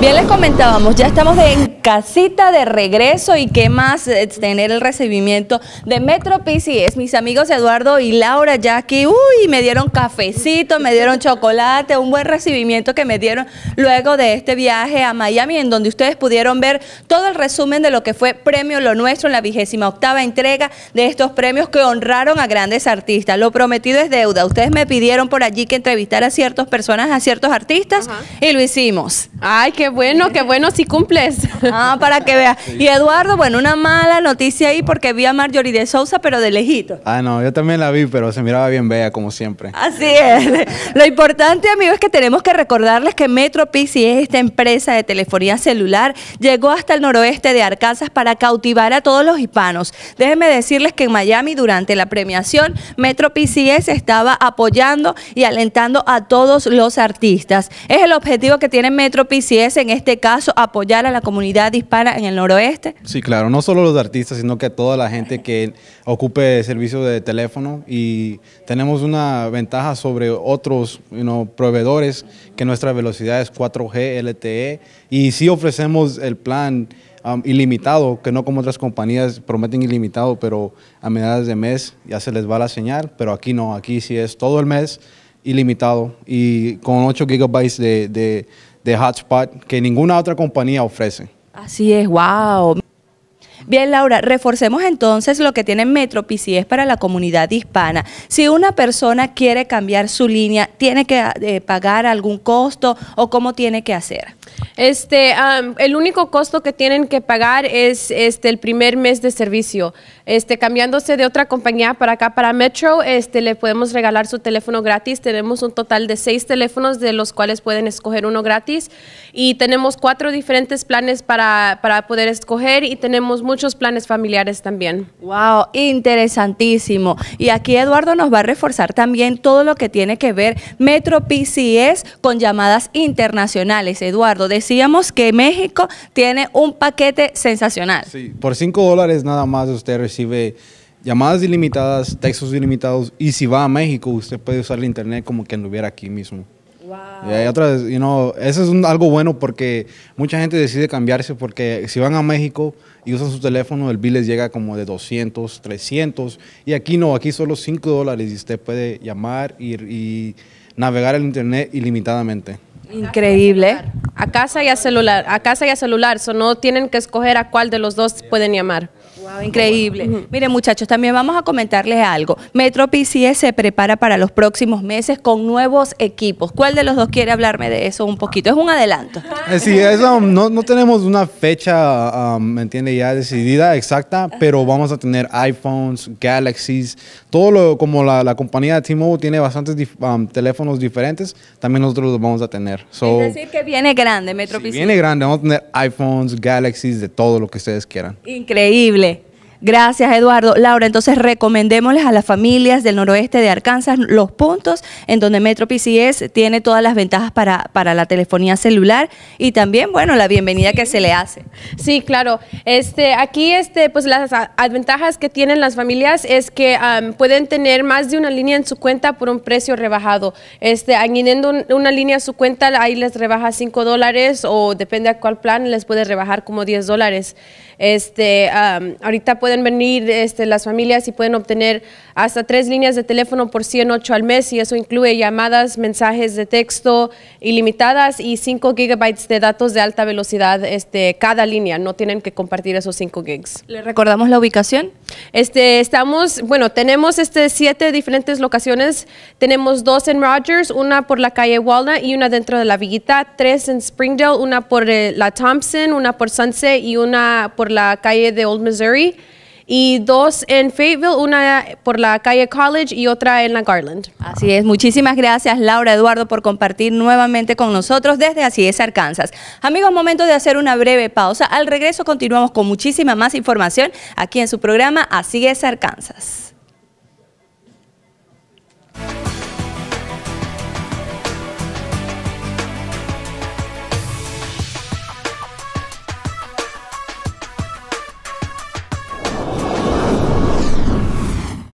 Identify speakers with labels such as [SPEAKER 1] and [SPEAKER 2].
[SPEAKER 1] Bien les comentábamos, ya estamos en casita de regreso y qué más eh, tener el recibimiento de Metro PCS. Mis amigos Eduardo y Laura ya aquí, uy, me dieron cafecito, me dieron chocolate, un buen recibimiento que me dieron luego de este viaje a Miami en donde ustedes pudieron ver todo el resumen de lo que fue Premio Lo Nuestro en la vigésima octava entrega de estos premios que honraron a grandes artistas. Lo prometido es deuda. Ustedes me pidieron por allí que entrevistara a ciertas personas, a ciertos artistas y lo hicimos. Ay, qué bueno, qué bueno si cumples. Ah, para que vea. Y Eduardo, bueno, una mala noticia ahí porque vi a Marjorie de Souza pero de lejito.
[SPEAKER 2] Ah, no, yo también la vi, pero se miraba bien bella, como siempre.
[SPEAKER 1] Así es. Lo importante, amigos, es que tenemos que recordarles que metro y esta empresa de telefonía celular llegó hasta el noroeste de Arkansas para cautivar a todos los hispanos. Déjenme decirles que en Miami, durante la premiación, Metro PCS estaba apoyando y alentando a todos los artistas. Es el objetivo que tiene Metro PCS en este caso apoyar a la comunidad hispana en el noroeste?
[SPEAKER 2] Sí, claro, no solo los artistas, sino que toda la gente que ocupe servicio de teléfono y tenemos una ventaja sobre otros proveedores que nuestra velocidad es 4G, LTE y sí ofrecemos el plan um, ilimitado, que no como otras compañías prometen ilimitado, pero a mediados de mes ya se les va la señal, pero aquí no, aquí sí es todo el mes ilimitado y con 8 gigabytes de de hotspot que ninguna otra compañía ofrece.
[SPEAKER 1] Así es, wow. Bien, Laura, reforcemos entonces lo que tiene Metro PCS para la comunidad hispana. Si una persona quiere cambiar su línea,
[SPEAKER 3] ¿tiene que eh, pagar algún costo o cómo tiene que hacer? Este, el único costo que tienen que pagar es este, el primer mes de servicio. Este, cambiándose de otra compañía para acá, para Metro, este, le podemos regalar su teléfono gratis. Tenemos un total de seis teléfonos, de los cuales pueden escoger uno gratis. Y tenemos cuatro diferentes planes para, para poder escoger y tenemos muchos muchos planes familiares también. Wow,
[SPEAKER 1] interesantísimo. Y aquí Eduardo nos va a reforzar también todo lo que tiene que ver Metro con llamadas internacionales. Eduardo, decíamos que México tiene un paquete sensacional. Sí,
[SPEAKER 2] por 5 dólares nada más usted recibe llamadas ilimitadas, textos ilimitados y si va a México usted puede usar el internet como que hubiera aquí mismo. Wow. Y otra you eso es algo bueno porque mucha gente decide cambiarse porque si van a México y usan su teléfono, el bill les llega como de 200, 300. Y aquí no, aquí solo 5 dólares y usted puede llamar y, navegar el internet ilimitadamente.
[SPEAKER 3] Increíble. A casa y a celular, a casa y a celular, so no tienen que escoger a cuál de los dos pueden llamar increíble. Miren muchachos,
[SPEAKER 1] también vamos a comentarles algo. Metro PCS se prepara para los próximos meses con nuevos equipos. ¿Cuál de los dos quiere hablarme de eso un poquito? Es un adelanto.
[SPEAKER 2] Eh, sí, eso, um, no, tenemos una fecha, um, ¿me entiende? Ya decidida, exacta, pero vamos a tener iPhones, Galaxies, todo lo como la, compañía compañía T-Mobile tiene bastantes um, teléfonos diferentes, también nosotros los vamos a tener. es decir,
[SPEAKER 1] que viene grande Metro Viene grande,
[SPEAKER 2] vamos a tener iPhones, Galaxies, de todo lo que ustedes quieran.
[SPEAKER 1] Increíble. Gracias, Eduardo. Laura, entonces recomendémosles a las familias del noroeste de Arkansas los puntos en donde Metro PCS tiene todas las ventajas para, la telefonía celular y también, bueno, la bienvenida que
[SPEAKER 3] se le hace. Sí, claro. Este, aquí, este, pues las ventajas que tienen las familias es que pueden tener más de una línea en su cuenta por un precio rebajado. Este, añadiendo una línea a su cuenta, ahí les rebaja 5 dólares o depende a cuál plan, les puede rebajar como 10 dólares. Este, ahorita pueden pueden venir este, las familias y pueden obtener hasta tres líneas de teléfono por 108 al mes y eso incluye llamadas, mensajes de texto ilimitadas y 5 gigabytes de datos de alta velocidad este, cada línea. No tienen que compartir esos 5 gigs. ¿Le recordamos la ubicación? Este, estamos, bueno, tenemos este, siete diferentes locaciones. Tenemos dos en Rogers, una por la calle Walnut y una dentro de la Villita, tres en Springdale, una por eh, la Thompson, una por Sunset y una por la calle de Old Missouri y dos en Fayetteville, una por la calle College y otra en la Garland. Así es, muchísimas gracias
[SPEAKER 1] Laura Eduardo por compartir nuevamente con nosotros desde Así es Arkansas. Amigos, momento de hacer una breve pausa. Al regreso continuamos con muchísima más información aquí en su programa Así es Arkansas.